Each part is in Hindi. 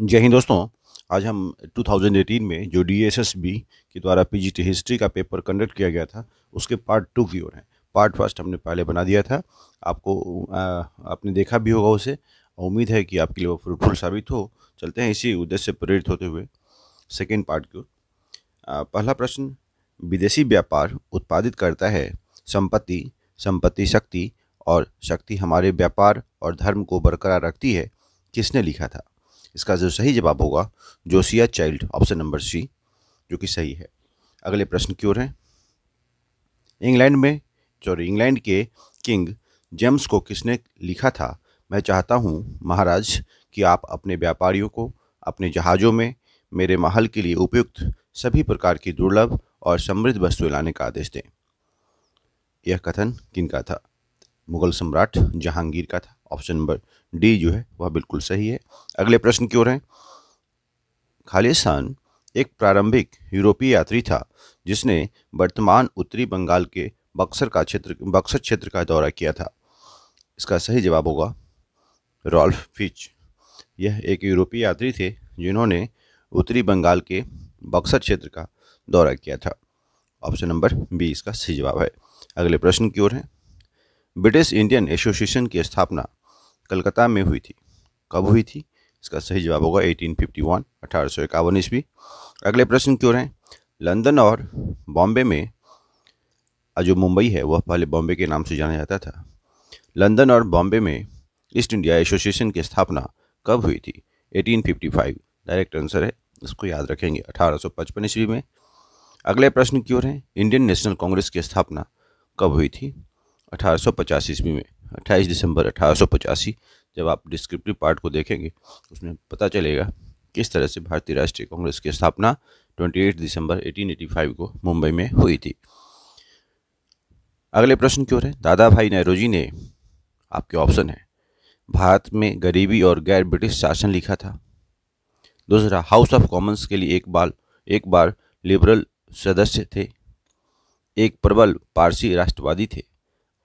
जय हिंद दोस्तों आज हम 2018 में जो डी के द्वारा पी हिस्ट्री का पेपर कंडक्ट किया गया था उसके पार्ट टू की ओर हैं पार्ट फर्स्ट हमने पहले बना दिया था आपको आ, आपने देखा भी होगा उसे उम्मीद है कि आपके लिए वो फ्रूटफुल साबित हो चलते हैं इसी उद्देश्य से प्रेरित होते हुए सेकेंड पार्ट की ओर पहला प्रश्न विदेशी व्यापार उत्पादित करता है संपत्ति संपत्ति शक्ति और शक्ति हमारे व्यापार और धर्म को बरकरार रखती है किसने लिखा था इसका जो सही जवाब होगा Josiah Child option number C जो कि सही है अगले प्रश्न की ओर हैं इंग्लैंड में सॉरी इंग्लैंड के किंग जेम्स को किसने लिखा था मैं चाहता हूं महाराज कि आप अपने व्यापारियों को अपने जहाज़ों में मेरे महल के लिए उपयुक्त सभी प्रकार की दुर्लभ और समृद्ध वस्तुएं लाने का आदेश दें यह कथन किन का था मुगल सम्राट जहांगीर का था ऑप्शन नंबर डी जो है वह बिल्कुल सही है अगले प्रश्न की ओर है खालिस्तान एक प्रारंभिक यूरोपीय यात्री था जिसने वर्तमान उत्तरी बंगाल के बक्सर का क्षेत्र बक्सर क्षेत्र का दौरा किया था इसका सही जवाब होगा रॉल्फ फिच यह एक यूरोपीय यात्री थे जिन्होंने उत्तरी बंगाल के बक्सर क्षेत्र का दौरा किया था ऑप्शन नंबर बी इसका सही जवाब है अगले प्रश्न की ओर है ब्रिटिश इंडियन एसोसिएशन की स्थापना कलकत्ता में हुई थी कब हुई थी इसका सही जवाब होगा 1851 अठारह ईस्वी अगले प्रश्न क्यों रहे हैं लंदन और बॉम्बे में जो मुंबई है वह पहले बॉम्बे के नाम से जाना जाता था लंदन और बॉम्बे में ईस्ट इंडिया एसोसिएशन की स्थापना कब हुई थी 1855 डायरेक्ट आंसर है इसको याद रखेंगे 1855 ईस्वी में अगले प्रश्न की ओर है इंडियन नेशनल कांग्रेस की स्थापना कब हुई थी अठारह ईस्वी में 28 दिसंबर अठारह जब आप डिस्क्रिप्टिव पार्ट को देखेंगे उसमें पता चलेगा किस तरह से भारतीय राष्ट्रीय कांग्रेस की स्थापना 28 दिसंबर 1885 को मुंबई में हुई थी अगले प्रश्न क्यों है दादा भाई नेहरू ने आपके ऑप्शन है भारत में गरीबी और गैर ब्रिटिश शासन लिखा था दूसरा हाउस ऑफ कॉमन्स के लिए एक बार एक बार लिबरल सदस्य थे एक प्रबल पारसी राष्ट्रवादी थे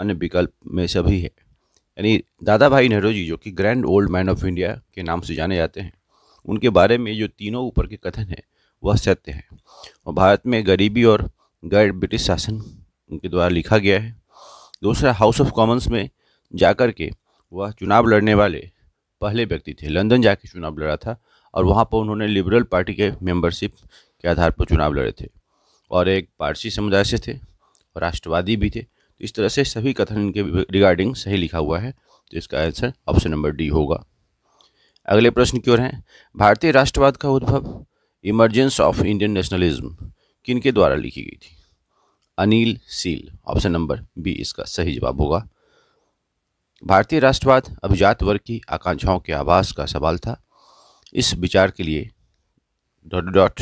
अन्य विकल्प में सभी है यानी दादा भाई नेहरू जी जो कि grand old man of India के नाम से जाने जाते हैं उनके बारे में जो तीनों ऊपर के कथन हैं वह सत्य है और भारत में गरीबी और गैर ब्रिटिश शासन उनके द्वारा लिखा गया है दूसरा हाउस ऑफ कॉमन्स में जाकर के वह चुनाव लड़ने वाले पहले व्यक्ति थे लंदन जाके चुनाव लड़ा था और वहाँ पर उन्होंने लिबरल पार्टी के मेंबरशिप के आधार पर चुनाव लड़े थे और एक पारसी समुदाय से थे और राष्ट्रवादी भी थे तो इस तरह से सभी कथन इनके रिगार्डिंग सही लिखा हुआ है तो इसका आंसर ऑप्शन नंबर डी होगा अगले प्रश्न की ओर हैं भारतीय राष्ट्रवाद का उद्भव इमरजेंस ऑफ इंडियन नेशनलिज्म किन के द्वारा लिखी गई थी Anil Seal option number B इसका सही जवाब होगा भारतीय राष्ट्रवाद अभिजात वर्ग की आकांक्षाओं के आवास का सवाल था इस विचार के लिए डॉट डॉट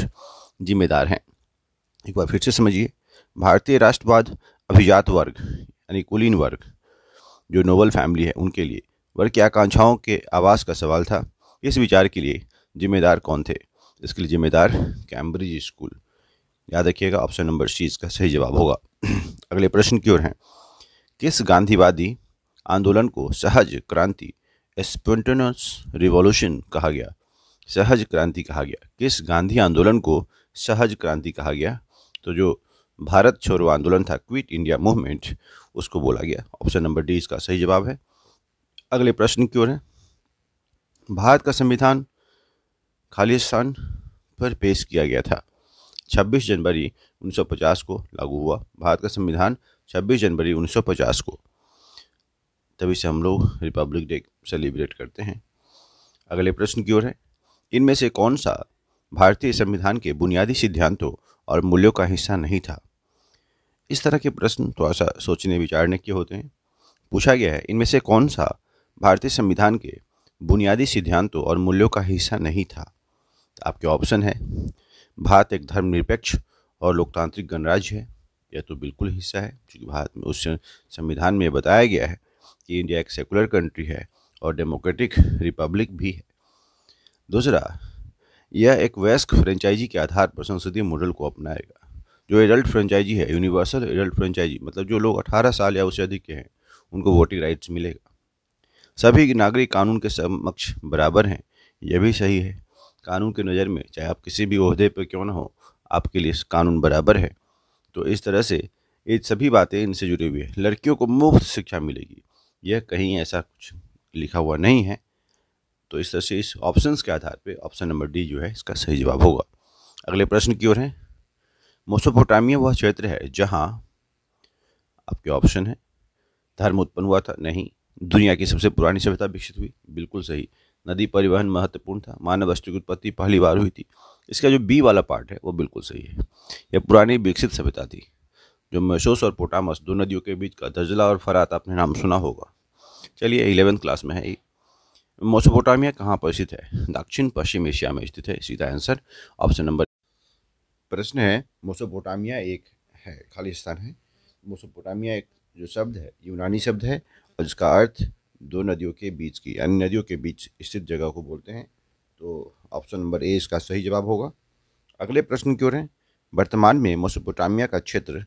जिम्मेदार हैं एक बार फिर से समझिए भारतीय राष्ट्रवाद अभिजात वर्ग यानी कुलीन वर्ग जो नोबल फैमिली है उनके लिए वर्ग की आकांक्षाओं के आवास का सवाल था इस विचार के लिए जिम्मेदार कौन थे इसके लिए जिम्मेदार कैम्ब्रिज स्कूल याद रखिएगा ऑप्शन नंबर सी इसका सही जवाब होगा अगले प्रश्न की ओर हैं किस गांधीवादी आंदोलन को सहज क्रांति स्पोन्टेनस रिवॉल्यूशन कहा गया सहज क्रांति कहा गया किस गांधी आंदोलन को सहज क्रांति कहा गया तो जो भारत छोड़ो आंदोलन था क्विट इंडिया मूवमेंट उसको बोला गया ऑप्शन नंबर डी इसका सही जवाब है अगले प्रश्न की ओर है भारत का संविधान खालिस्तान पर पेश किया गया था 26 जनवरी 1950 को लागू हुआ भारत का संविधान 26 जनवरी 1950 को तभी से हम लोग रिपब्लिक डे सेलिब्रेट करते हैं अगले प्रश्न की ओर है इनमें से कौन सा भारतीय संविधान के बुनियादी सिद्धांतों और मूल्यों का हिस्सा नहीं था इस तरह के प्रश्न थोड़ा सा सोचने विचारने के होते हैं पूछा गया है इनमें से कौन सा भारतीय संविधान के बुनियादी सिद्धांतों और मूल्यों का हिस्सा नहीं था आपके ऑप्शन है भारत एक धर्मनिरपेक्ष और लोकतांत्रिक गणराज्य है यह तो बिल्कुल हिस्सा है क्योंकि भारत में उस संविधान में बताया गया है कि इंडिया एक सेकुलर कंट्री है और डेमोक्रेटिक रिपब्लिक भी है दूसरा यह एक वयस्क फ्रेंचाइजी के आधार पर संसदीय मॉडल को अपनाएगा जो एडल्ट फ्रेंचाइजी है यूनिवर्सल एडल्ट फ्रेंचाइजी मतलब जो लोग अठारह साल या उससे अधिक के हैं उनको वोटिंग राइट्स मिलेगा सभी नागरिक कानून के समक्ष बराबर हैं यह भी सही है कानून की नज़र में चाहे आप किसी भी अहदे पर क्यों ना हो आपके लिए कानून बराबर है तो इस तरह से ये सभी बातें इनसे जुड़ी हुई है लड़कियों को मुफ्त शिक्षा मिलेगी यह कहीं ऐसा कुछ लिखा हुआ नहीं है तो इस तरह से इस ऑप्शन के आधार पर ऑप्शन नंबर डी जो है इसका सही जवाब होगा अगले प्रश्न की ओर है मोसोपोटामिया वह क्षेत्र है जहाँ आपके ऑप्शन है धर्म उत्पन्न हुआ था नहीं दुनिया की सबसे पुरानी सभ्यता विकसित हुई बिल्कुल सही नदी परिवहन महत्वपूर्ण था मानव वस्तु की उत्पत्ति पहली बार हुई थी इसका जो बी वाला पार्ट है वो बिल्कुल सही है यह पुरानी विकसित सभ्यता थी जो मैसोस और पोटामस दो नदियों के बीच का दर्जला और फरात आपने नाम सुना होगा चलिए इलेवेंथ क्लास में है मोसोपोटामिया कहाँ पर स्थित है दक्षिण पश्चिम एशिया में स्थित है सीधा आंसर ऑप्शन नंबर प्रश्न है मोसोपोटामिया एक है खालिस्तान है मोसोपोटामिया एक जो शब्द है यूनानी शब्द है और जिसका अर्थ दो नदियों के बीच की यानी नदियों के बीच स्थित जगह को बोलते हैं तो ऑप्शन नंबर ए इसका सही जवाब होगा अगले प्रश्न क्यों रहे वर्तमान में मोसोपोटामिया का क्षेत्र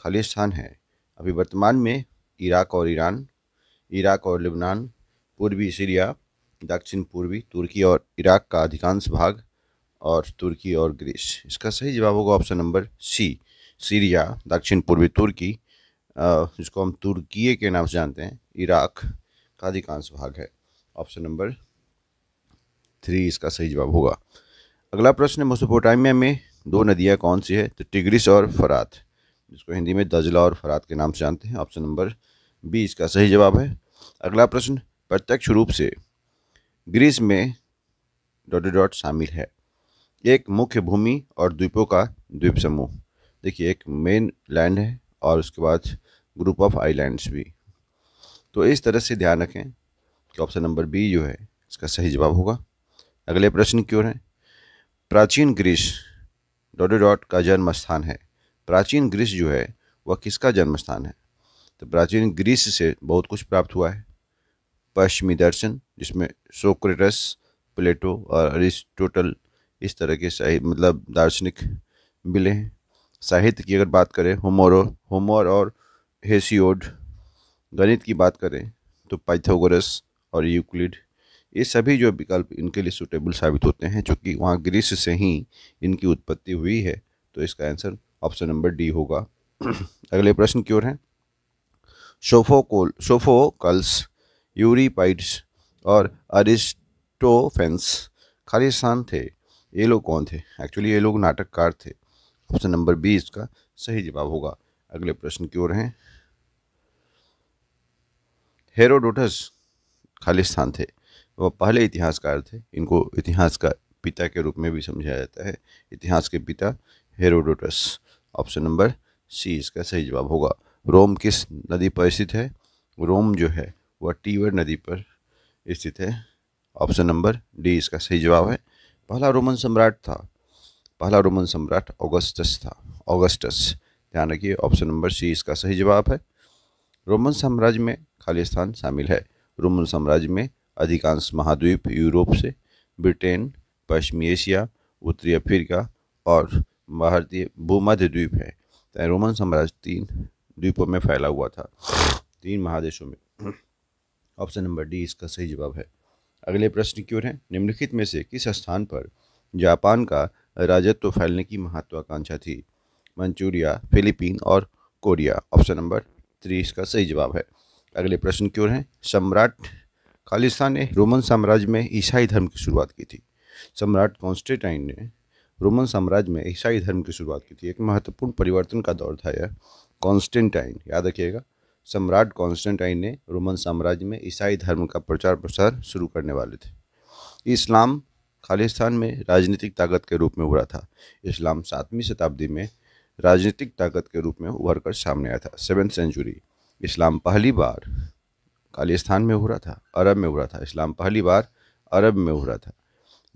खालिस्तान है अभी वर्तमान में इराक और ईरान इराक और लिबनान पूर्वी सीरिया दक्षिण पूर्वी तुर्की और इराक का अधिकांश भाग और तुर्की और ग्रीस इसका सही जवाब होगा ऑप्शन नंबर सी सीरिया दक्षिण पूर्वी तुर्की जिसको हम तुर्की के नाम से जानते हैं इराक का अधिकांश भाग है ऑप्शन नंबर थ्री इसका सही जवाब होगा अगला प्रश्न मोसोपोटामिया में दो नदियाँ कौन सी है तो टिग्रिस और फरात जिसको हिंदी में दजला और फरात के नाम से जानते हैं ऑप्शन नंबर बी इसका सही जवाब है अगला प्रश्न प्रत्यक्ष रूप से ग्रीस में डॉट डॉट शामिल है एक मुख्य भूमि और द्वीपों का द्वीप समूह देखिए एक मेन लैंड है और उसके बाद ग्रुप ऑफ आइलैंड्स भी तो इस तरह से ध्यान रखें कि ऑप्शन नंबर बी जो है इसका सही जवाब होगा अगले प्रश्न की ओर है प्राचीन ग्रीस डॉट डॉट का जन्म स्थान है प्राचीन ग्रीस जो है वह किसका जन्म स्थान है तो प्राचीन ग्रीस से बहुत कुछ प्राप्त हुआ है पश्चिमी दर्शन जिसमें सोक्रेटस प्लेटो और अरिस्टोटल इस तरह के मतलब दार्शनिक मिले हैं साहित्य की अगर बात करें होमोरो होमोर और हेसियोड गणित की बात करें तो पाइथागोरस और यूक्लिड ये सभी जो विकल्प इनके लिए सूटेबल साबित होते हैं चूँकि वहाँ ग्रीस से ही इनकी उत्पत्ति हुई है तो इसका आंसर ऑप्शन नंबर डी होगा अगले प्रश्न की ओर है सोफोकोल सोफोकल्स यूरीपाइड्स और अरिस्टोफेंस खालिस्तान थे ये लोग कौन थे एक्चुअली ये लोग नाटककार थे ऑप्शन नंबर बी इसका सही जवाब होगा अगले प्रश्न की ओर हैं हेरोडोटस खालिस्तान थे वह पहले इतिहासकार थे इनको इतिहास का पिता के रूप में भी समझा जाता है इतिहास के पिता हेरोडोटस ऑप्शन नंबर सी इसका सही जवाब होगा रोम किस नदी पर स्थित है रोम जो है वह टीवर नदी पर स्थित है ऑप्शन नंबर डी इसका सही जवाब है पहला रोमन सम्राट था पहला रोमन सम्राट ऑगस्टस था ऑगस्टस ध्यान रखिए ऑप्शन नंबर सी इसका सही जवाब है रोमन साम्राज्य में खालिस्तान शामिल है रोमन साम्राज्य में अधिकांश महाद्वीप यूरोप से ब्रिटेन पश्चिमी एशिया उत्तरी अफ्रीका और भारतीय भूमध्य द्वीप है रोमन साम्राज्य तीन द्वीपों में फैला हुआ था तीन महादेशों में ऑप्शन नंबर डी इसका सही जवाब है अगले प्रश्न की ओर है निम्नलिखित में से किस स्थान पर जापान का राजत्व फैलने की महत्वाकांक्षा थी मंचूरिया फिलीपीन और कोरिया ऑप्शन नंबर थ्री इसका सही जवाब है अगले प्रश्न की ओर है सम्राट खालिस्तान ने रोमन साम्राज्य में ईसाई धर्म की शुरुआत की थी सम्राट कॉन्स्टेटाइन ने रोमन साम्राज्य में ईसाई धर्म की शुरुआत की थी एक महत्वपूर्ण परिवर्तन का दौर था यह कॉन्स्टेंटाइन याद रखिएगा सम्राट कॉन्स्टेंटाइन ने रोमन साम्राज्य में ईसाई धर्म का प्रचार प्रसार शुरू करने वाले थे इस्लाम खालिस्तान में राजनीतिक ताकत के रूप में उभरा था इस्लाम सातवीं शताब्दी में राजनीतिक ताकत के रूप में उभर कर सामने आया था सेवन सेंचुरी इस्लाम पहली बार खालिस्तान में उभरा था अरब में उभरा था इस्लाम पहली बार अरब में उभरा था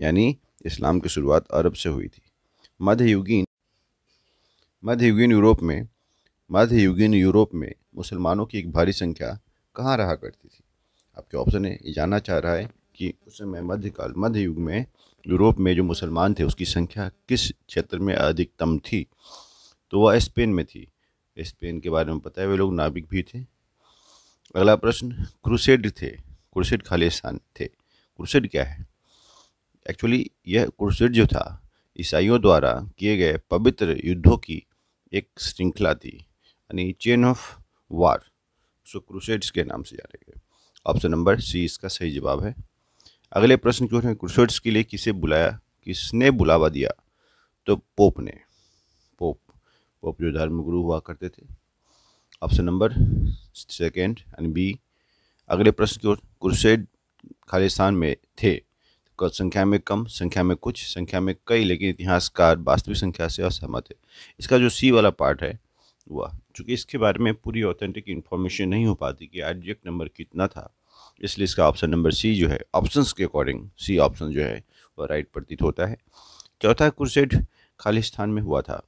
यानी इस्लाम की शुरुआत अरब से हुई थी मध्ययुगीन मध्ययुगीन यूरोप में मध्ययुगीन यूरोप में मुसलमानों की एक भारी संख्या कहाँ रहा करती थी आपके ऑप्शन है ये जानना चाह रहा है कि उस समय मध्यकाल मध्ययुग में यूरोप में जो मुसलमान थे उसकी संख्या किस क्षेत्र में अधिकतम थी तो वह स्पेन में थी स्पेन के बारे में पता है वे लोग नाविक भी थे अगला प्रश्न क्रुसेड थे क्रुसेड खालिस्तान थे क्रुसेड क्या है एक्चुअली यह क्रुसेड जो था ईसाइयों द्वारा किए गए पवित्र युद्धों की एक श्रृंखला थी यानी चेन ऑफ वार उसको क्रूसेड्स के नाम से जाने गए ऑप्शन नंबर सी इसका सही जवाब है अगले प्रश्न क्यों है क्रूसेड्स के लिए किसे बुलाया किसने बुलावा दिया तो पोप ने पोप पोप जो धर्मगुरु हुआ करते थे ऑप्शन नंबर सेकेंड यानी बी अगले प्रश्न की ओर क्रूसेड खालिस्तान में थे तो संख्या में कम संख्या में कुछ संख्या में कई लेकिन इतिहासकार वास्तविक संख्या से असहमत है इसका जो सी वाला पार्ट है वह चूँकि इसके बारे में पूरी ऑथेंटिक इन्फॉर्मेशन नहीं हो पाती कि एडजेक्ट नंबर कितना था इसलिए इसका ऑप्शन नंबर सी जो है ऑप्शंस के अकॉर्डिंग सी ऑप्शन जो है वह राइट प्रतीत होता है चौथा क्रुसेड खालिस्तान में हुआ था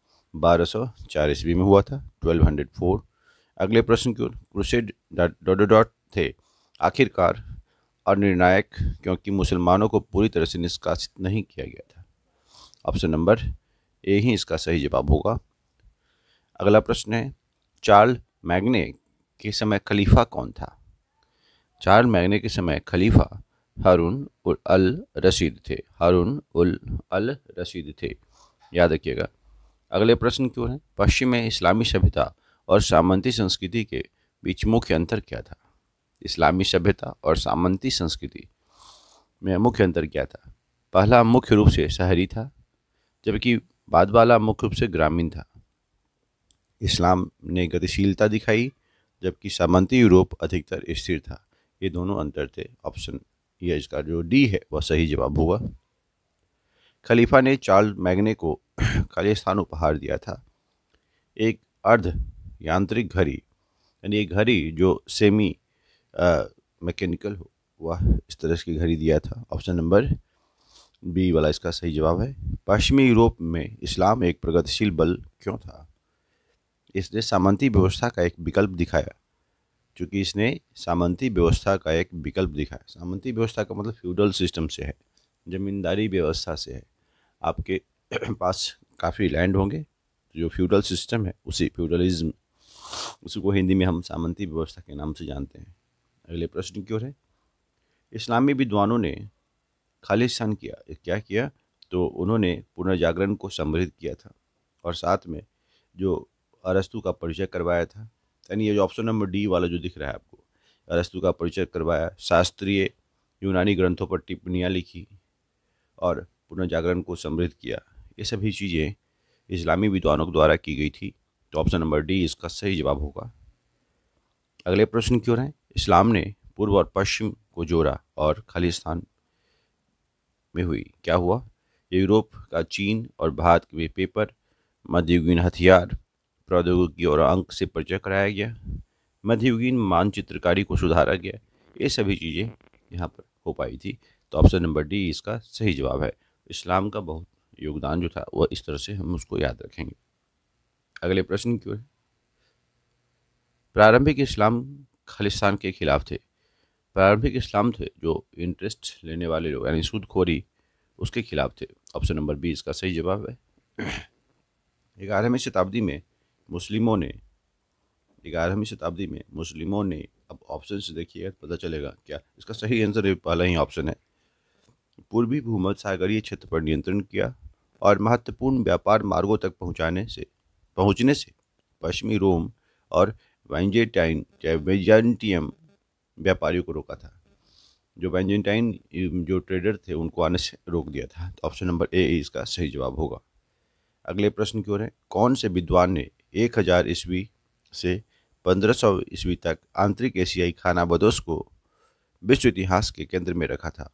बारह सौ चार ईस्वी में हुआ था ट्वेल्व हंड्रेड फोर अगले प्रश्न की ओर क्रुसेड डॉट डॉट थे आखिरकार और निर्णायक क्योंकि मुसलमानों को पूरी तरह से निष्कासित नहीं किया गया था ऑप्शन नंबर ए ही इसका सही जवाब होगा अगला प्रश्न है चार्ल मैग्ने के समय खलीफा कौन था चार्ल मैग्ने के समय खलीफा हारून उल अल रशीद थे हारून उल अल रशीद थे याद रखिएगा अगले प्रश्न क्यों है पश्चिम में इस्लामी सभ्यता और सामंती संस्कृति के बीच मुख्य अंतर क्या था इस्लामी सभ्यता और सामंती संस्कृति में मुख्य अंतर क्या था पहला मुख्य रूप से शहरी था जबकि बाद वाला मुख्य रूप से ग्रामीण था इस्लाम ने गतिशीलता दिखाई जबकि सामंती यूरोप अधिकतर स्थिर था ये दोनों अंतर थे ऑप्शन ये इसका जो डी है वह सही जवाब हुआ खलीफा ने चार्ल मैगने को खालिस्तान उपहार दिया था एक अर्ध यांत्रिक घड़ी यानी एक घड़ी जो सेमी मैकेनिकल हो वह इस तरह की घड़ी दिया था ऑप्शन नंबर बी वाला इसका सही जवाब है पश्चिमी यूरोप में इस्लाम एक प्रगतिशील बल क्यों था इसने सामंती व्यवस्था का एक विकल्प दिखाया क्योंकि इसने सामंती व्यवस्था का एक विकल्प दिखाया सामंती व्यवस्था का मतलब फ्यूडल सिस्टम से है ज़मींदारी व्यवस्था से है आपके पास काफ़ी लैंड होंगे तो जो फ्यूडल सिस्टम है उसी फ्यूडलिज्म उसी को हिंदी में हम सामंती व्यवस्था के नाम से जानते हैं अगले प्रश्न की ओर है इस्लामी विद्वानों ने खालिस्तान किया क्या किया तो उन्होंने पुनर्जागरण को समृद्ध किया था और साथ में जो अरस्तु का परिचय करवाया था यानी ये जो ऑप्शन नंबर डी वाला जो दिख रहा है आपको अरस्तु का परिचय करवाया शास्त्रीय यूनानी ग्रंथों पर टिप्पणियाँ लिखी और पुनर्जागरण को समृद्ध किया ये सभी चीज़ें इस्लामी विद्वानों द्वारा की गई थी तो ऑप्शन नंबर डी इसका सही जवाब होगा अगले प्रश्न क्यों रहे इस्लाम ने पूर्व और पश्चिम को जोड़ा और खालिस्तान में हुई क्या हुआ यूरोप का चीन और भारत के पेपर मध्ययुगीन हथियार प्रौद्योगिकी और अंक से परिचय कराया गया मध्ययुगीन मानचित्रकारी को सुधारा गया ये सभी चीज़ें यहाँ पर हो पाई थी तो ऑप्शन नंबर डी इसका सही जवाब है इस्लाम का बहुत योगदान जो था वह इस तरह से हम उसको याद रखेंगे अगले प्रश्न की ओर प्रारंभिक इस्लाम खालिस्तान के खिलाफ थे प्रारंभिक इस्लाम थे जो इंटरेस्ट लेने वाले लोग यानी सूदखोरी उसके खिलाफ थे ऑप्शन नंबर बी इसका सही जवाब है ग्यारहवीं शताब्दी में मुस्लिमों ने ग्यारहवीं शताब्दी में मुस्लिमों ने अब ऑप्शन से देखिएगा तो पता चलेगा क्या इसका सही आंसर पहला ही ऑप्शन है पूर्वी भूमध सागरीय क्षेत्र पर नियंत्रण किया और महत्वपूर्ण व्यापार मार्गों तक पहुंचाने से पहुंचने से पश्चिमी रोम और वाइजेटाइन चाहे वेजेंटियम व्यापारियों को रोका था जो वेजेंटाइन जो ट्रेडर थे उनको आने से रोक दिया था तो ऑप्शन नंबर ए इसका सही जवाब होगा अगले प्रश्न की ओर है कौन से विद्वान ने एक हज़ार ईस्वी से पंद्रह सौ ईस्वी तक आंतरिक एशियाई खाना बदोश को विश्व इतिहास के केंद्र में रखा था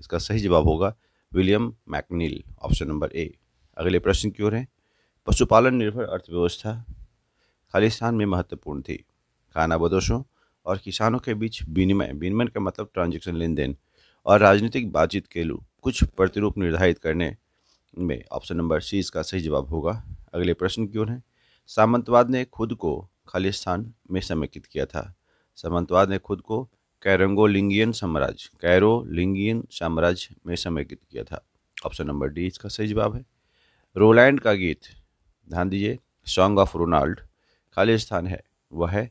इसका सही जवाब होगा William McNeill option number A अगले प्रश्न की ओर है पशुपालन निर्भर अर्थव्यवस्था खालिस्तान में महत्वपूर्ण थी खाना बदोशों और किसानों के बीच विनिमय विनिमय का मतलब ट्रांजेक्शन लेन देन और राजनीतिक बातचीत के लू कुछ प्रतिरूप निर्धारित करने में ऑप्शन नंबर सी इसका सही जवाब होगा अगले प्रश्न की ओर है सामंतवाद ने खुद को खालिस्तान में समेकित किया था सामंतवाद ने खुद को कैरंगोलिंगियन साम्राज्य कैरोलिंगियन साम्राज्य में समेकित किया था ऑप्शन नंबर डी इसका सही जवाब है रोलैंड का गीत ध्यान दीजिए सॉन्ग ऑफ रोनाल्ड खालिस्तान है वह है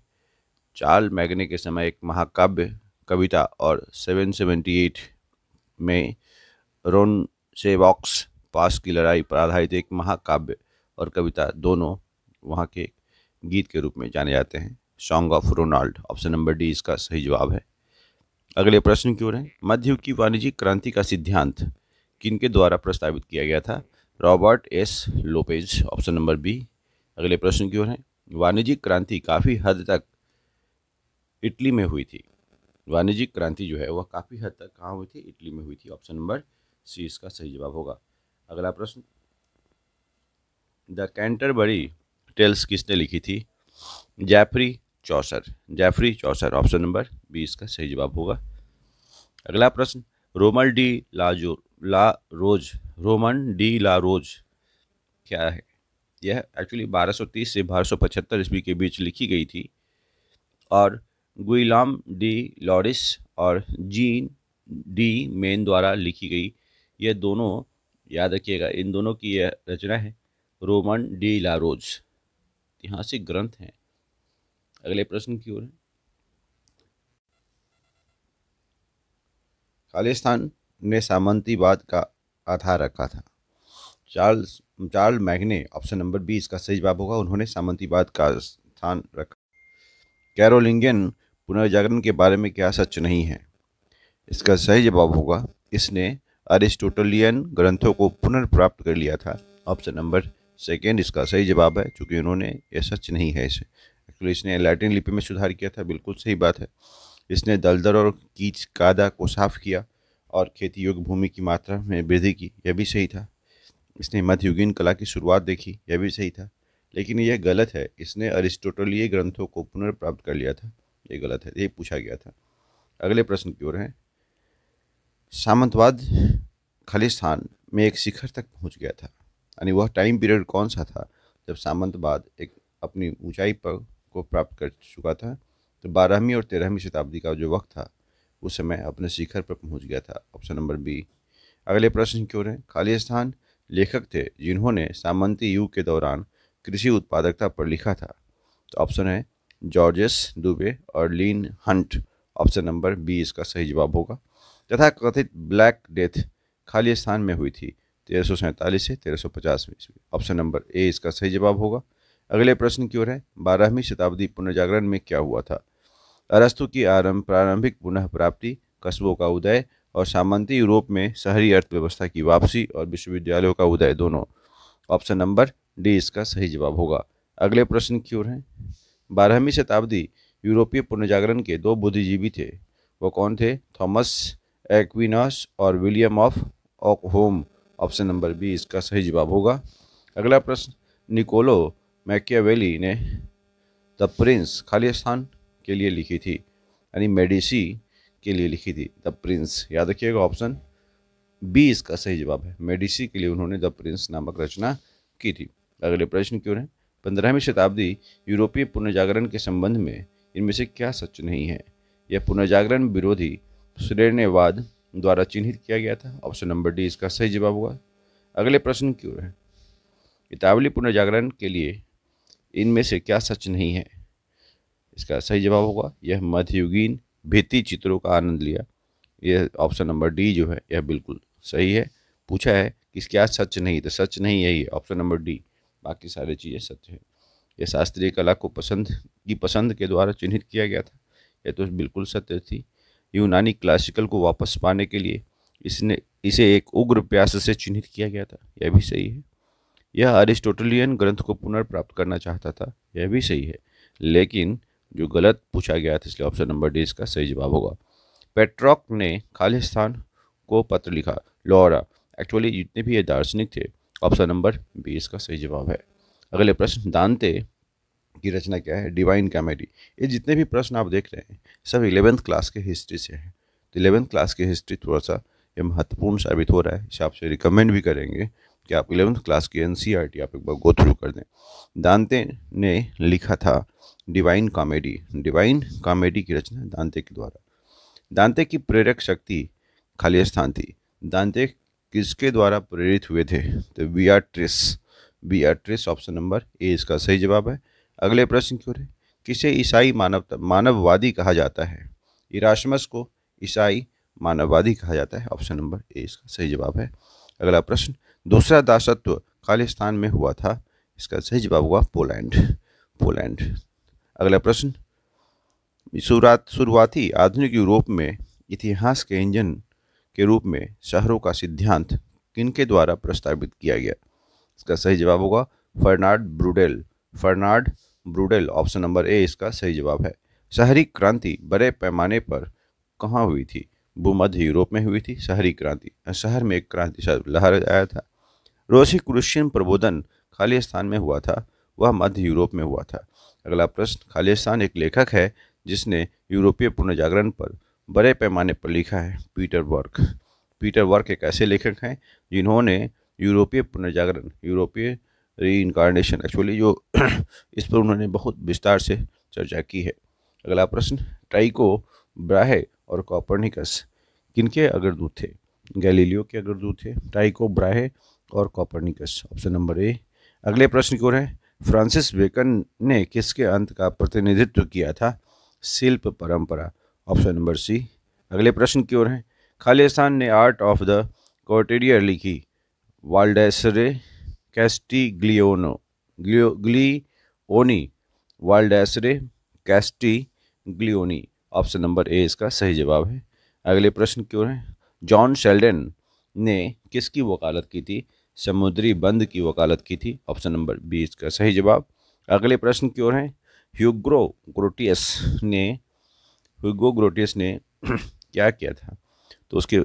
चार्ल मैगने के समय एक महाकाव्य कविता और 778 में रोन सेवॉक्स पास की लड़ाई पर आधारित एक महाकाव्य और कविता दोनों वहाँ के गीत के रूप में जाने जाते हैं song of Ronald option number D इसका सही जवाब है अगले प्रश्न की ओर है मध्ययुग की वाणिज्यिक क्रांति का सिद्धांत किनके द्वारा प्रस्तावित किया गया था Robert S Lopez option number B अगले प्रश्न की ओर है वाणिज्यिक क्रांति काफ़ी हद तक इटली में हुई थी वाणिज्यिक क्रांति जो है वह काफ़ी हद तक कहाँ हुई थी इटली में हुई थी ऑप्शन नंबर सी इसका सही जवाब होगा अगला प्रश्न द कैंटरबरी टेल्स किसने लिखी थी Geoffrey Chaucer Geoffrey Chaucer option number B इसका सही जवाब होगा अगला प्रश्न रोमन डी लाजो la Rose Roman de la Rose क्या है यह एक्चुअली 1230 से 1275 ईस्वी के बीच लिखी गई थी और गुइलाम डी लॉरिस और जीन डी मेन द्वारा लिखी गई यह दोनों याद रखिएगा इन दोनों की यह रचना है रोमन डी लारोज ऐतिहासिक ग्रंथ हैं अगले प्रश्न की ओर है खालिस्तान ने सामंतीवाद का आधार रखा था Charles Charlemagne option number B इसका सही जवाब होगा उन्होंने सामंतीवाद का स्थान रखा कैरोलिंगन पुनर्जागरण के बारे में क्या सच नहीं है इसका सही जवाब होगा इसने अरिस्टोटलियन ग्रंथों को पुनर्प्राप्त कर लिया था ऑप्शन नंबर सेकेंड इसका सही जवाब है चूँकि उन्होंने यह सच नहीं है इसे एक्चुअली इसने लैटिन लिपि में सुधार किया था बिल्कुल सही बात है इसने दलदल और कीच कादा को साफ किया और खेती योग्य भूमि की मात्रा में वृद्धि की यह भी सही था इसने मध्ययुगीन कला की शुरुआत देखी यह भी सही था लेकिन यह गलत है इसने अरिस्टोटलीय ग्रंथों को पुनर्प्राप्त कर लिया था ये गलत है ये पूछा गया था अगले प्रश्न की ओर है सामंतवाद खालिस्तान में एक शिखर तक पहुंच गया था यानी वह टाइम पीरियड कौन सा था जब सामंतवाद एक अपनी ऊंचाई पर को प्राप्त कर चुका था तो बारहवीं और तेरहवीं शताब्दी का जो वक्त था उस समय अपने शिखर पर पहुंच गया था ऑप्शन नंबर बी अगले प्रश्न क्यों रहे खाली स्थान लेखक थे जिन्होंने सामंती युग के दौरान कृषि उत्पादकता पर लिखा था तो ऑप्शन है जॉर्जेस दुबे और Lynn Hunt option number B इसका सही जवाब होगा तथा कथित ब्लैक डेथ खाली स्थान में हुई थी तेरह सौ सैंतालीस से तेरह सौ पचास में ईस्वी ऑप्शन नंबर ए इसका सही जवाब होगा अगले प्रश्न की ओर है बारहवीं शताब्दी पुनर्जागरण में क्या हुआ था अरस्तु की आरंभ प्रारंभिक पुनः प्राप्ति कस्बों का उदय और सामंती यूरोप में शहरी अर्थव्यवस्था की वापसी और विश्वविद्यालयों का उदय दोनों ऑप्शन नंबर डी इसका सही जवाब होगा अगले प्रश्न की ओर है बारहवीं शताब्दी यूरोपीय पुनर्जागरण के दो बुद्धिजीवी थे वो कौन थे थॉमस एक्विनास और William of Ockham option number B इसका सही जवाब होगा अगला प्रश्न निकोलो मैकियावेली ने द प्रिंस खाली स्थान के लिए लिखी थी यानी मेडिसी के लिए लिखी थी द प्रिंस याद रखिएगा ऑप्शन बी इसका सही जवाब है मेडिसी के लिए उन्होंने द प्रिंस नामक रचना की थी अगले प्रश्न क्यों है पंद्रहवीं शताब्दी यूरोपीय पुनर्जागरण के संबंध में इनमें से क्या सच नहीं है यह पुनर्जागरण विरोधी श्रेणीवाद द्वारा चिन्हित किया गया था ऑप्शन नंबर डी इसका सही जवाब हुआ अगले प्रश्न की ओर है इतावली पुनर्जागरण के लिए इनमें से क्या सच नहीं है इसका सही जवाब होगा यह मध्ययुगीन भित्ति चित्रों का आनंद लिया यह ऑप्शन नंबर डी जो है यह बिल्कुल सही है पूछा है कि क्या सच नहीं तो सच नहीं यही है ऑप्शन नंबर डी बाकी सारी चीज़ें सत्य है यह शास्त्रीय कला को पसंद की पसंद के द्वारा चिन्हित किया गया था यह तो बिल्कुल सत्य थी यूनानी क्लासिकल को वापस पाने के लिए इसने इसे एक उग्र प्यास से चिन्हित किया गया था यह भी सही है यह अरिस्टोटलियन ग्रंथ को पुनर्प्राप्त करना चाहता था यह भी सही है लेकिन जो गलत पूछा गया था इसलिए ऑप्शन नंबर डी इसका सही जवाब होगा पेट्रॉक ने खालिस्तान को पत्र लिखा लोरा एक्चुअली जितने भी ये दार्शनिक थे ऑप्शन नंबर बी इसका सही जवाब है अगले प्रश्न दानते की रचना क्या है डिवाइन कॉमेडी ये जितने भी प्रश्न आप देख रहे हैं सब इलेवेंथ क्लास के हिस्ट्री से हैं तो इलेवेंथ क्लास की हिस्ट्री थोड़ा सा ये महत्वपूर्ण साबित हो रहा है इसे आपसे रिकमेंड भी करेंगे कि आप इलेवेंथ क्लास की एन e आप एक बार गो थ्रू कर दें दांते ने लिखा था डिवाइन कॉमेडी डिवाइन कॉमेडी की रचना दांते के द्वारा दांते की प्रेरक शक्ति खाली स्थान थी दांते किसके द्वारा प्रेरित हुए थे तो B R Trace B R Trace option number A इसका सही जवाब है अगले प्रश्न की ओर है किसे ईसाई मानव मानववादी कहा जाता है इराशमस को ईसाई मानववादी कहा जाता है ऑप्शन नंबर ए इसका सही जवाब है अगला प्रश्न दूसरा दासत्व खालिस्तान में हुआ था इसका सही जवाब हुआ पोलैंड पोलैंड अगला प्रश्न शुरुआत शुरुआती आधुनिक यूरोप में इतिहास के इंजन के रूप में शहरों का सिद्धांत किनके द्वारा प्रस्तावित किया गया इसका सही जवाब होगा फर्नाड ब्रूडेल फर्नाड ब्रूडेल ऑप्शन नंबर ए इसका सही जवाब है शहरी क्रांति बड़े पैमाने पर कहाँ हुई थी भूमध्य यूरोप में हुई थी शहरी क्रांति शहर में एक क्रांति लहर आया था रोसी क्रुशियन प्रबोधन खालिस्तान में हुआ था वह मध्य यूरोप में हुआ था अगला प्रश्न खालिस्तान एक लेखक है जिसने यूरोपीय पुनर्जागरण पर बड़े पैमाने पर लिखा है पीटर वर्क पीटर वर्क एक ऐसे लेखक हैं जिन्होंने यूरोपीय पुनर्जागरण यूरोपीय री इनकारनेशन एक्चुअली जो इस पर उन्होंने बहुत विस्तार से चर्चा की है अगला प्रश्न ट्राइको ब्राहे और कॉपरनिकस किनके अग्रदूत थे गैलीलियो के अग्रदूत थे ट्राइको ब्राहे और कॉपरनिकस ऑप्शन नंबर ए अगले प्रश्न की ओर है फ्रांसिस बेकन ने किसके अंत का प्रतिनिधित्व किया था शिल्प परंपरा ऑप्शन नंबर सी अगले प्रश्न की ओर है खालिस्तान ने आर्ट ऑफ द कॉटेरियर लिखी वाल्डेसरे कैस्टिग्लियोनो ग्लीओनी Baldassare Castiglione option number A इसका सही जवाब है अगले प्रश्न क्यों है जॉन शेल्डन ने किसकी वकालत की थी समुद्री बंद की वकालत की थी ऑप्शन नंबर बी इसका सही जवाब अगले प्रश्न की ओर है ह्यूग्रो ग्रोटियस ने ह्यूगो ग्रोटियस ने क्या किया था तो उसके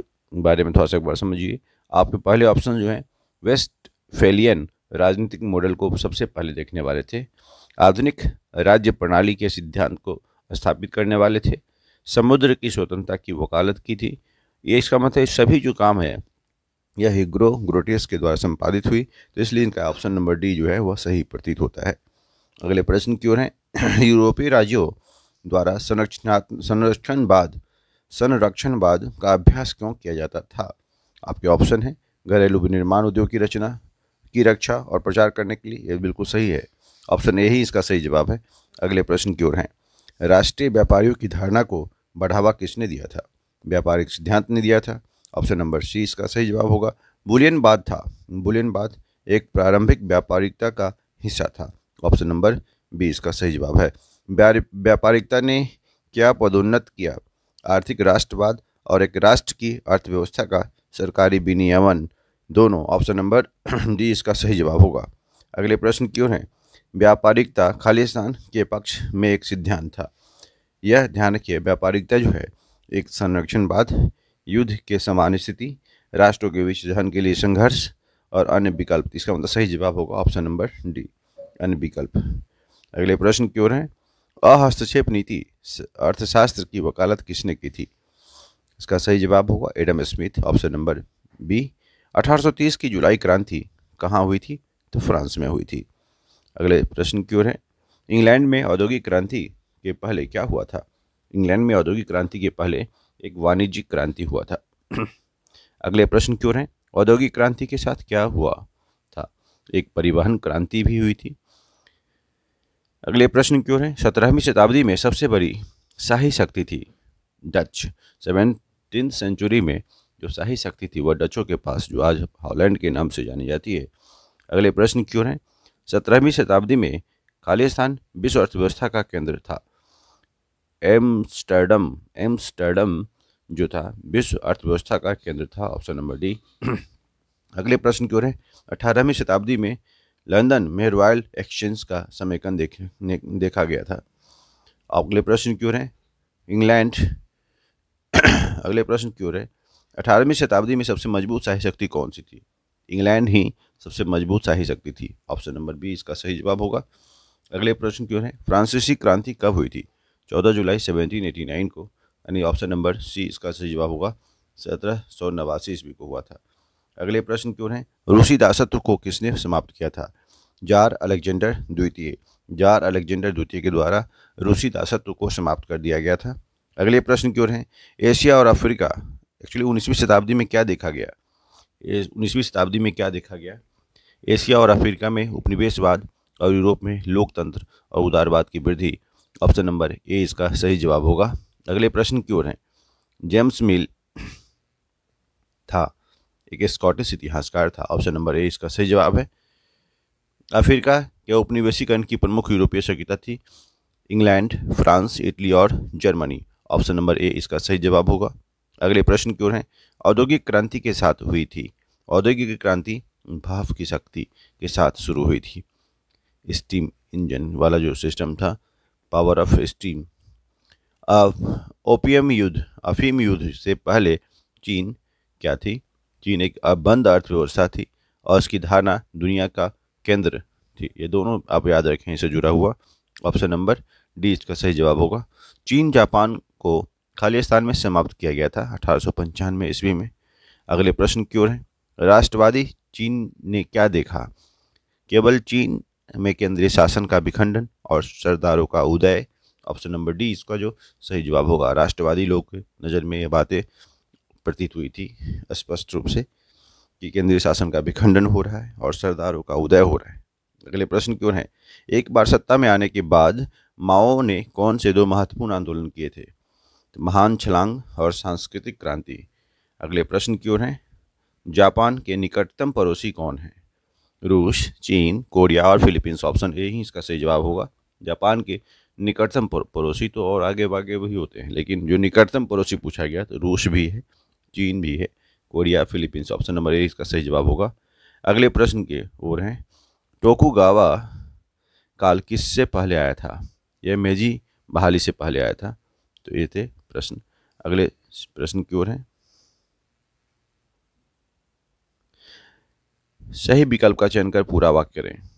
बारे में थोड़ा सा एक बार समझिए आपके पहले ऑप्शन जो है वेस्ट फेलियन राजनीतिक मॉडल को सबसे पहले देखने वाले थे आधुनिक राज्य प्रणाली के सिद्धांत को स्थापित करने वाले थे समुद्र की स्वतंत्रता की वकालत की थी ये इसका मतलब सभी जो काम है यह हिग्रो ग्रोटियस के द्वारा संपादित हुई तो इसलिए इनका ऑप्शन नंबर डी जो है वह सही प्रतीत होता है अगले प्रश्न की ओर हैं यूरोपीय राज्यों द्वारा बाद संरक्षणवाद संरक्षणवाद का अभ्यास क्यों किया जाता था आपके ऑप्शन है घरेलू विनिर्माण उद्योग की रचना की रक्षा और प्रचार करने के लिए यह बिल्कुल सही है ऑप्शन ए ही इसका सही जवाब है अगले प्रश्न की ओर हैं राष्ट्रीय व्यापारियों की धारणा को बढ़ावा किसने दिया था व्यापारिक सिद्धांत ने दिया था ऑप्शन नंबर सी इसका सही जवाब होगा बुलियन बाद था बाद एक प्रारंभिक व्यापारिकता का हिस्सा था ऑप्शन नंबर बी इसका सही जवाब है व्यापारिकता ने क्या पदोन्नत किया आर्थिक राष्ट्रवाद और एक राष्ट्र की अर्थव्यवस्था का सरकारी विनियमन दोनों ऑप्शन नंबर डी इसका सही जवाब होगा अगले प्रश्न क्यों है व्यापारिकता खालिस्तान के पक्ष में एक सिद्धांत था यह ध्यान रखिए व्यापारिकता जो है एक संरक्षणवाद युद्ध के समान स्थिति राष्ट्रों के बीच जहन के लिए संघर्ष और अन्य विकल्प इसका मतलब सही जवाब होगा ऑप्शन नंबर डी अन्य विकल्प अगले प्रश्न क्यों है अहस्तक्षेप नीति अर्थशास्त्र की वकालत किसने की थी इसका सही जवाब होगा Adam Smith option number B 1830 की जुलाई क्रांति कहाँ हुई थी तो फ्रांस में हुई थी अगले प्रश्न की ओर है इंग्लैंड में औद्योगिक क्रांति के पहले क्या हुआ था इंग्लैंड में औद्योगिक क्रांति के पहले एक वाणिज्यिक क्रांति हुआ था अगले प्रश्न की ओर है औद्योगिक क्रांति के साथ क्या हुआ था एक परिवहन क्रांति भी हुई थी अगले प्रश्न की ओर है सत्रहवीं शताब्दी में सबसे बड़ी शाही शक्ति थी डच सेवेंटीन सेंचुरी में जो शाही शक्ति थी वह डचों के पास जो आज हॉलैंड के नाम से जानी जाती है अगले प्रश्न क्यों ओर है सत्रहवीं शताब्दी में खालिस्तान विश्व अर्थव्यवस्था का केंद्र था एम्स्टर्डम एम्स्टर्डम जो था विश्व अर्थव्यवस्था का केंद्र था ऑप्शन नंबर डी अगले प्रश्न क्यों ओर है अठारहवीं शताब्दी में लंदन में रॉयल एक्सचेंज का समेकन देखने देखा गया था अगले प्रश्न क्यों रहे है इंग्लैंड अगले प्रश्न क्यों रहे अठारहवीं शताब्दी में सबसे मजबूत शाही शक्ति कौन सी थी इंग्लैंड ही सबसे मजबूत शाही शक्ति थी ऑप्शन नंबर बी इसका सही जवाब होगा अगले प्रश्न क्यों है फ्रांसीसी क्रांति कब हुई थी चौदह जुलाई सेवनटीन एटी नाइन को यानी ऑप्शन नंबर सी इसका सही जवाब होगा सत्रह सौ नवासी ईस्वी को हुआ था अगले प्रश्न क्यों है रूसी दासत्व को किसने समाप्त किया था जार अलेक्जेंडर द्वितीय जार अलेक्जेंडर द्वितीय के द्वारा रूसी दासत्व को समाप्त कर दिया गया था अगले प्रश्न क्यों है एशिया और अफ्रीका एक्चुअली उन्नीसवीं शताब्दी में क्या देखा गया उन्नीसवीं शताब्दी में क्या देखा गया एशिया और अफ्रीका में उपनिवेशवाद और यूरोप में लोकतंत्र और उदारवाद की वृद्धि ऑप्शन नंबर ए इसका सही जवाब होगा अगले प्रश्न की ओर है जेम्स मिल था एक स्कॉटिश इतिहासकार था ऑप्शन नंबर ए इसका सही जवाब है अफ्रीका के उपनिवेशीकरण की प्रमुख यूरोपीय सभ्यता थी इंग्लैंड फ्रांस इटली और जर्मनी ऑप्शन नंबर ए इसका सही जवाब होगा अगले प्रश्न की ओर हैं औद्योगिक क्रांति के साथ हुई थी औद्योगिक क्रांति भाव की शक्ति के साथ शुरू हुई थी स्टीम इंजन वाला जो सिस्टम था पावर ऑफ स्टीम ओपीएम युद्ध अफीम युद्ध से पहले चीन क्या थी चीन एक बंद अर्थव्यवस्था थी और उसकी धारणा दुनिया का केंद्र थी ये दोनों आप याद रखें इसे जुड़ा हुआ ऑप्शन नंबर डी इसका सही जवाब होगा चीन जापान को खालिस्तान में समाप्त किया गया था अठारह सौ ईस्वी में अगले प्रश्न की ओर है राष्ट्रवादी चीन ने क्या देखा केवल चीन में केंद्रीय शासन का विखंडन और सरदारों का उदय ऑप्शन नंबर डी इसका जो सही जवाब होगा राष्ट्रवादी लोग नज़र में ये बातें प्रतीत हुई थी स्पष्ट रूप से कि केंद्रीय शासन का विखंडन हो रहा है और सरदारों का उदय हो रहा है अगले प्रश्न क्यों है एक बार सत्ता में आने के बाद माओ ने कौन से दो महत्वपूर्ण आंदोलन किए थे तो महान छलांग और सांस्कृतिक क्रांति अगले प्रश्न की ओर हैं जापान के निकटतम पड़ोसी कौन है रूस चीन कोरिया और फिलीपींस ऑप्शन ए ही इसका सही जवाब होगा जापान के निकटतम पड़ोसी तो और आगे बागे वही होते हैं लेकिन जो निकटतम पड़ोसी पूछा गया तो रूस भी है चीन भी है Korea Philippines option number A इसका सही जवाब होगा अगले प्रश्न के ओर हैं टोकुगावा काल किससे पहले आया था यह मेजी बहाली से पहले आया था तो ये थे प्रश्न अगले प्रश्न की ओर है सही विकल्प का चयन कर पूरा वाक्य करें